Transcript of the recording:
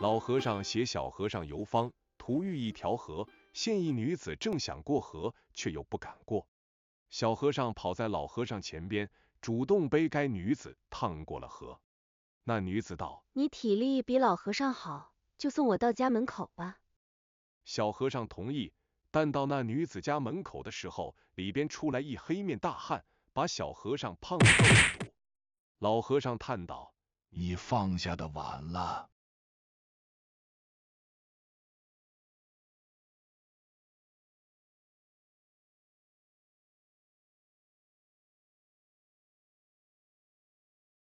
老和尚携小和尚游方，途遇一条河，现一女子正想过河，却又不敢过。小和尚跑在老和尚前边，主动背该女子趟过了河。那女子道：你体力比老和尚好，就送我到家门口吧。小和尚同意，但到那女子家门口的时候，里边出来一黑面大汉。把小和尚胖了一顿。老和尚叹道：“你放下的晚了。”